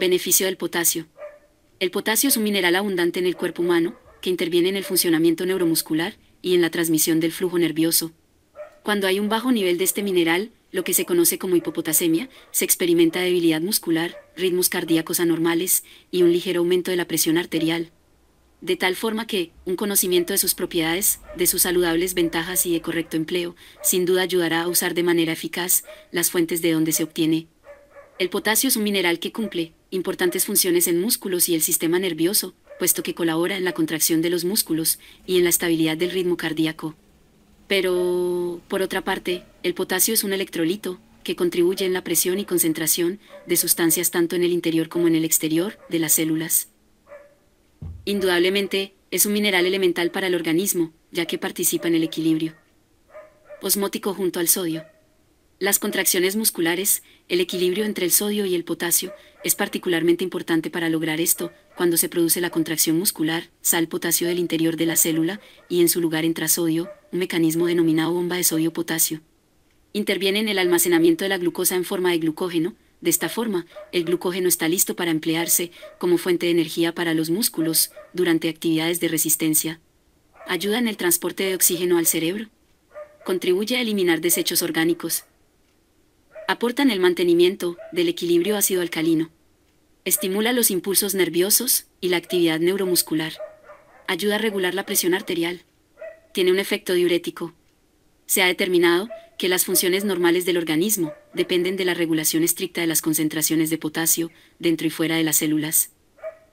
Beneficio del potasio. El potasio es un mineral abundante en el cuerpo humano, que interviene en el funcionamiento neuromuscular y en la transmisión del flujo nervioso. Cuando hay un bajo nivel de este mineral, lo que se conoce como hipopotasemia, se experimenta debilidad muscular, ritmos cardíacos anormales y un ligero aumento de la presión arterial. De tal forma que, un conocimiento de sus propiedades, de sus saludables ventajas y de correcto empleo, sin duda ayudará a usar de manera eficaz las fuentes de donde se obtiene. El potasio es un mineral que cumple, importantes funciones en músculos y el sistema nervioso, puesto que colabora en la contracción de los músculos y en la estabilidad del ritmo cardíaco. Pero, por otra parte, el potasio es un electrolito que contribuye en la presión y concentración de sustancias tanto en el interior como en el exterior de las células. Indudablemente, es un mineral elemental para el organismo, ya que participa en el equilibrio osmótico junto al sodio. Las contracciones musculares, el equilibrio entre el sodio y el potasio, es particularmente importante para lograr esto cuando se produce la contracción muscular, sal potasio del interior de la célula y en su lugar entra sodio, un mecanismo denominado bomba de sodio-potasio. Interviene en el almacenamiento de la glucosa en forma de glucógeno, de esta forma, el glucógeno está listo para emplearse como fuente de energía para los músculos durante actividades de resistencia. Ayuda en el transporte de oxígeno al cerebro. Contribuye a eliminar desechos orgánicos, aportan el mantenimiento del equilibrio ácido alcalino. Estimula los impulsos nerviosos y la actividad neuromuscular. Ayuda a regular la presión arterial. Tiene un efecto diurético. Se ha determinado que las funciones normales del organismo dependen de la regulación estricta de las concentraciones de potasio dentro y fuera de las células.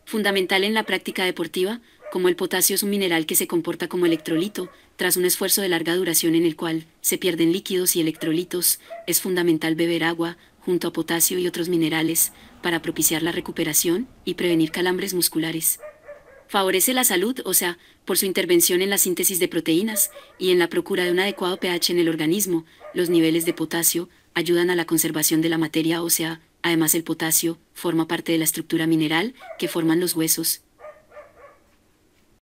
Fundamental en la práctica deportiva, como el potasio es un mineral que se comporta como electrolito, tras un esfuerzo de larga duración en el cual se pierden líquidos y electrolitos, es fundamental beber agua, junto a potasio y otros minerales, para propiciar la recuperación y prevenir calambres musculares. Favorece la salud, o sea, por su intervención en la síntesis de proteínas y en la procura de un adecuado pH en el organismo, los niveles de potasio ayudan a la conservación de la materia ósea, además el potasio forma parte de la estructura mineral que forman los huesos